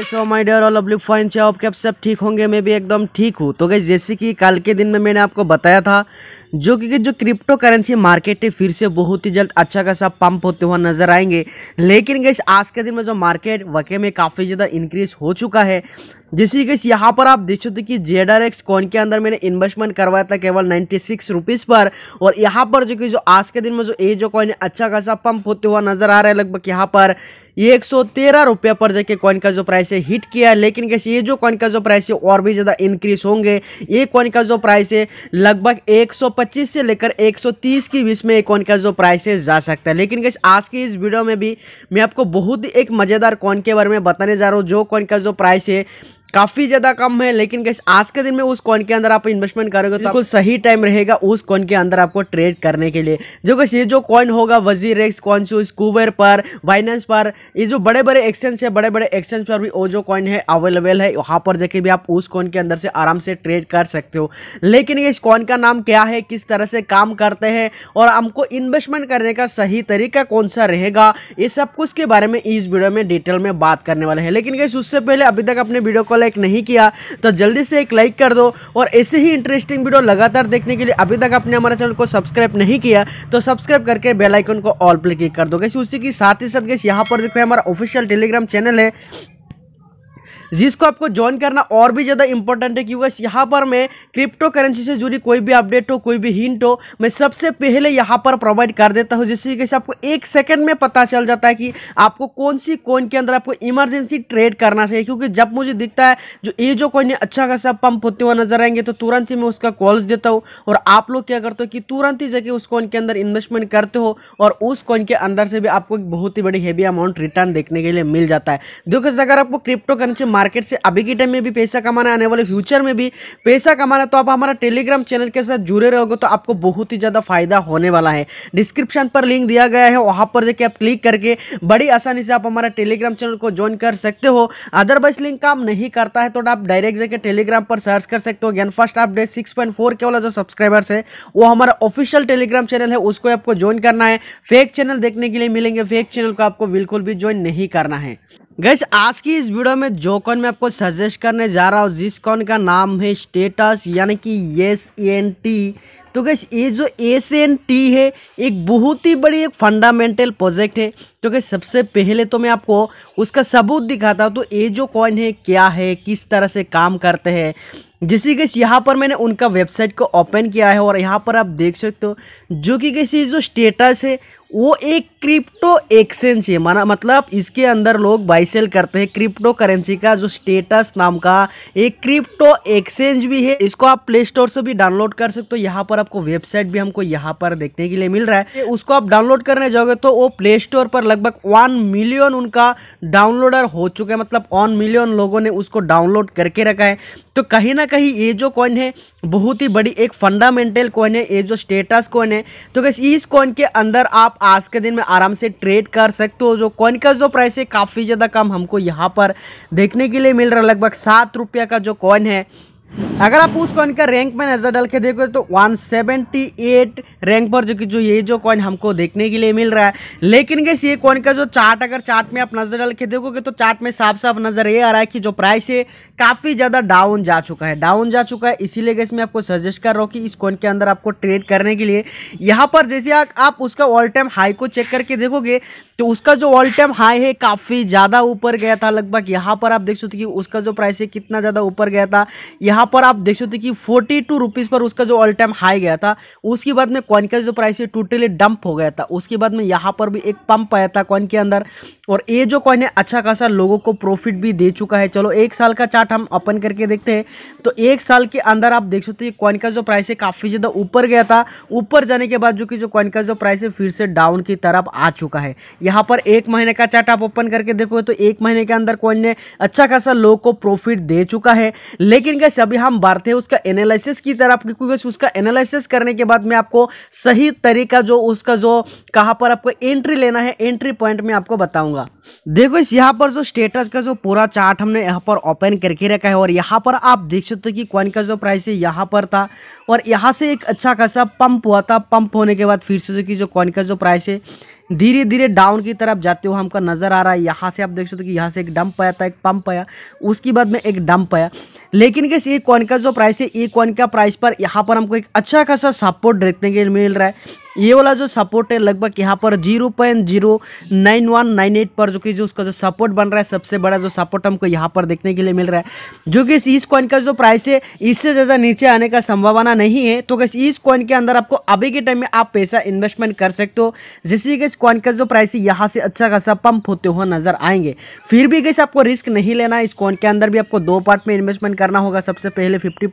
okay so my dear all lovely fine चाहे आपके आप सब ठीक होंगे मैं भी एकदम ठीक हूँ तो गई जैसे कि कल के दिन में मैंने आपको बताया था जो कि जो क्रिप्टो करेंसी मार्केट है फिर से बहुत ही जल्द अच्छा खासा पंप होते हुआ नजर आएंगे लेकिन गैस आज के दिन में जो मार्केट वके में काफ़ी ज़्यादा इंक्रीज हो चुका है जैसे कि यहाँ पर आप देख सकते कि जेड आर एक्स कॉइन के अंदर मैंने इन्वेस्टमेंट करवाया था केवल नाइन्टी सिक्स रुपीज़ पर और यहाँ पर जो कि जो आज के दिन में जो ए जो कॉइन अच्छा खासा पंप होते हुआ नजर आ रहा है लगभग यहाँ पर एक सौ तेरह रुपये पर जाके कॉइन का जो प्राइस है हिट किया है लेकिन कैसे ये जो कॉइन का जो प्राइस है और भी ज़्यादा इंक्रीज होंगे ये कॉइन का जो प्राइस है लगभग एक सौ 125 से लेकर 130 के बीच में एक कॉइन का जो प्राइस है जा सकता है लेकिन गैस आज की इस वीडियो में भी मैं आपको बहुत ही एक मज़ेदार कॉइन के बारे में बताने जा रहा हूँ जो कॉइन का जो प्राइस है काफी ज्यादा कम है लेकिन कैसे आज के दिन में उस कॉइन के अंदर आप इन्वेस्टमेंट करोगे तो बिल्कुल सही टाइम रहेगा उस कॉइन के अंदर आपको ट्रेड करने के लिए जो कैसे ये जो कॉइन होगा वजीर एक्स कॉन्शूज स्कूवर पर वाइनेंस पर ये जो बड़े बड़े एक्सचेंज है बड़े बड़े एक्सचेंज पर भी वो जो कॉइन है अवेलेबल है वहाँ पर जाके भी आप उस कॉइन के अंदर से आराम से ट्रेड कर सकते हो लेकिन इस कॉइन का नाम क्या है किस तरह से काम करते हैं और हमको इन्वेस्टमेंट करने का सही तरीका कौन सा रहेगा ये सब कुछ के बारे में इस वीडियो में डिटेल में बात करने वाले हैं लेकिन कैसे उससे पहले अभी तक अपने वीडियो लाइक नहीं किया तो जल्दी से एक लाइक कर दो और ऐसे ही इंटरेस्टिंग वीडियो लगातार देखने के लिए अभी तक आपने हमारे चैनल को सब्सक्राइब नहीं किया तो सब्सक्राइब करके बेलाइकन को ऑल पे क्लिक कर दो गैस उसी के साथ ही साथ गैस यहाँ पर देखो हमारा ऑफिशियल टेलीग्राम चैनल है जिसको आपको ज्वाइन करना और भी ज़्यादा इंपॉर्टेंट है क्योंकि यहाँ पर मैं क्रिप्टो करेंसी से जुड़ी कोई भी अपडेट हो कोई भी हिंट हो मैं सबसे पहले यहाँ पर प्रोवाइड कर देता हूँ जिस तरीके से आपको एक सेकेंड में पता चल जाता है कि आपको कौन सी कोइन के अंदर आपको इमरजेंसी ट्रेड करना चाहिए क्योंकि जब मुझे दिखता है जो ये जो कोइन अच्छा खासा पंप होते हुए नजर आएंगे तो तुरंत ही मैं उसका कॉल्स देता हूँ और आप लोग क्या करते हो कि तुरंत ही जाके उस कॉइन के अंदर इन्वेस्टमेंट करते हो और उस कॉइन के अंदर से भी आपको बहुत ही बड़ी हैवी अमाउंट रिटर्न देखने के लिए मिल जाता है देखो अगर आपको क्रिप्टो करेंसी मार्केट से अभी के टाइम में भी पैसा कमाना आने वाले फ्यूचर में भी पैसा कमाना तो आप हमारा टेलीग्राम चैनल के साथ जुड़े रहोगे तो आपको बहुत ही ज़्यादा फायदा होने वाला है डिस्क्रिप्शन पर लिंक दिया गया है वहाँ पर जाके आप क्लिक करके बड़ी आसानी से आप हमारा टेलीग्राम चैनल को ज्वाइन कर सकते हो अदरवाइज लिंक काम नहीं करता है तो आप डायरेक्ट जाके टेलीग्राम पर सर्च कर सकते हो ज्ञान first update six point four के वाला जो सब्सक्राइबर्स है वो हमारा ऑफिशियल टेलीग्राम चैनल है उसको आपको ज्वाइन करना है फेक चैनल देखने के लिए मिलेंगे फेक चैनल को आपको बिल्कुल भी ज्वाइन नहीं करना है गैस आज की इस वीडियो में जो कॉइन मैं आपको सजेस्ट करने जा रहा हूँ जिस कॉन का नाम है स्टेटस यानी कि एस एन टी तो गैस ये जो एस एन टी है एक बहुत ही बड़ी एक फंडामेंटल प्रोजेक्ट है तो गैस सबसे पहले तो मैं आपको उसका सबूत दिखाता हूँ तो ये जो कॉइन है क्या है किस तरह से काम करते हैं जैसे कि यहाँ पर मैंने उनका वेबसाइट को ओपन किया है और यहाँ पर आप देख सकते हो जो कि कैसे जो स्टेटस है वो एक क्रिप्टो एक्सचेंज है माना मतलब इसके अंदर लोग बाई सेल करते हैं क्रिप्टो करेंसी का जो स्टेटस नाम का एक क्रिप्टो एक्सचेंज भी है इसको आप प्ले स्टोर से भी डाउनलोड कर सकते हो यहाँ पर आपको वेबसाइट भी हमको यहाँ पर देखने के लिए मिल रहा है उसको आप डाउनलोड करने जाओगे तो वो प्ले स्टोर पर लगभग वन मिलियन उनका डाउनलोडर हो चुका है मतलब वन मिलियन लोगों ने उसको डाउनलोड करके रखा है तो कहीं ना कहीं ये जो कॉइन है बहुत ही बड़ी एक फंडामेंटल कॉइन है ये जो स्टेटस कॉइन है तो कैसे इस कॉइन के अंदर आप आज के दिन में आराम से ट्रेड कर सकते हो जो कॉइन का जो प्राइस है काफ़ी ज़्यादा कम हमको यहाँ पर देखने के लिए मिल रहा है लगभग सात रुपया का जो कॉइन है अगर आप उस कॉइन का रैंक में नज़र डाल के देखो तो 178 रैंक पर जो कि जो ये जो कॉइन हमको देखने के लिए मिल रहा है लेकिन गैस ये कॉइन का जो चार्ट अगर चार्ट में आप नज़र डाल के देखोगे तो चार्ट में साफ साफ नज़र ये आ रहा है कि जो प्राइस है काफ़ी ज़्यादा डाउन जा चुका है डाउन जा चुका है इसीलिए गैस मैं आपको सजेस्ट कर रहा हूँ कि इस कॉइन के अंदर आपको ट्रेड करने के लिए यहाँ पर जैसे आप उसका ऑल टाइम हाई को चेक करके देखोगे तो उसका जो ऑल टाइम हाई है काफ़ी ज़्यादा ऊपर गया था लगभग यहाँ पर आप देख सकते कि उसका जो प्राइस है कितना ज़्यादा ऊपर गया था यहाँ पर आप देख सकते कि फोर्टी टू रुपीज़ पर उसका जो ऑल टाइम हाई गया था उसके बाद में कॉइन का जो प्राइस है टोटली डंप हो गया था उसके बाद में यहाँ पर भी एक पंप आया था कॉइन के अंदर और ये जो कॉइन है अच्छा खासा लोगों को प्रॉफिट भी दे चुका है चलो एक साल का चार्ट हम ओपन करके देखते हैं तो एक साल के अंदर आप देख सकते हैं कॉइन का जो प्राइस है काफ़ी ज़्यादा ऊपर गया था ऊपर जाने के बाद जो कि जो कॉइन का जो प्राइस है फिर से डाउन की तरफ आ चुका है यहाँ पर एक महीने का चार्ट आप ओपन करके देखोगे तो एक महीने के अंदर कॉइन ने अच्छा खासा लोगों को प्रॉफिट दे चुका है लेकिन कैसे अभी हम बात है उसका एनालिसिस की तरफ क्योंकि उसका एनालिसिस करने के बाद मैं आपको सही तरीका जो उसका जो कहाँ पर आपको एंट्री लेना है एंट्री पॉइंट में आपको बताऊंगा देखो इस यहाँ पर जो स्टेटस का जो पूरा चार्ट हमने यहाँ पर ओपन करके रखा है और यहाँ पर आप देख सकते हो कि कॉइन का जो प्राइस है यहाँ पर था और यहाँ से एक अच्छा खासा पंप हुआ था पंप होने के बाद फिर से जो कि जो कॉइन का जो प्राइस है धीरे धीरे डाउन की तरफ जाते हुए हमको नज़र आ रहा है यहाँ से आप देख सकते हो कि यहाँ से एक डंप आया था एक पंप आया उसके बाद में एक डंप आया लेकिन कैसे एक कॉइन का जो प्राइस है एक कॉइन का प्राइस पर यहाँ पर हमको एक अच्छा खासा सपोर्ट देखने के लिए मिल रहा है ये वाला जो सपोर्ट है लगभग यहाँ पर zero point zero nine one nine eight पर जो कि जो उसका जो सपोर्ट बन रहा है सबसे बड़ा जो सपोर्ट हमको यहाँ पर देखने के लिए मिल रहा है जो कि इस कॉइन का जो प्राइस है इससे ज़्यादा नीचे आने का संभावना नहीं है तो कैसे इस कॉइन के अंदर आपको अभी के टाइम में आप पैसा इन्वेस्टमेंट कर सकते हो जिससे कि इस कॉइन का जो प्राइस है यहाँ से अच्छा खासा पंप होते हुए नजर आएंगे फिर भी कैसे आपको रिस्क नहीं लेना इस कॉइन के अंदर भी आपको दो पार्ट में इन्वेस्टमेंट करना होगा सबसे पहले फिफ्टी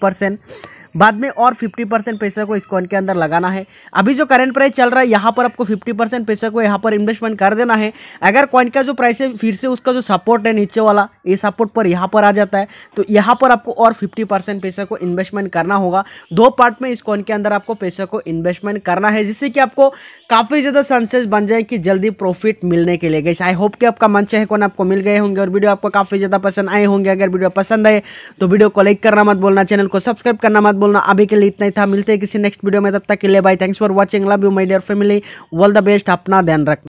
बाद में और फिफ्टी परसेंट पैसे को इस कॉइन के अंदर लगाना है अभी जो करंट प्राइस चल रहा है यहाँ पर आपको फिफ्टी परसेंट पैसे को यहाँ पर इन्वेस्टमेंट कर देना है अगर कॉइन का जो प्राइस है फिर से उसका जो सपोर्ट है नीचे वाला ये सपोर्ट पर यहाँ पर आ जाता है तो यहाँ पर आपको और फिफ्टी परसेंट को इन्वेस्टमेंट करना होगा दो पार्ट में इस कॉइन के अंदर आपको पैसे को इन्वेस्टमेंट करना है जिससे कि आपको काफ़ी ज़्यादा संसेस बन जाए कि जल्दी प्रॉफिट मिलने के लिए गई आई होप कि आपका मन चाहे कौन आपको मिल गए होंगे और वीडियो आपको काफ़ी ज़्यादा पसंद आए होंगे अगर वीडियो पसंद आए तो वीडियो को लाइक करना मत बोलना चैनल को सब्सक्राइब करना मत बोलना अभी के लिए इतना ही था मिलते हैं किसी नेक्स्ट वीडियो में तब तक के लिए bye thanks for watching love you my dear family all the best अपना ध्यान रखना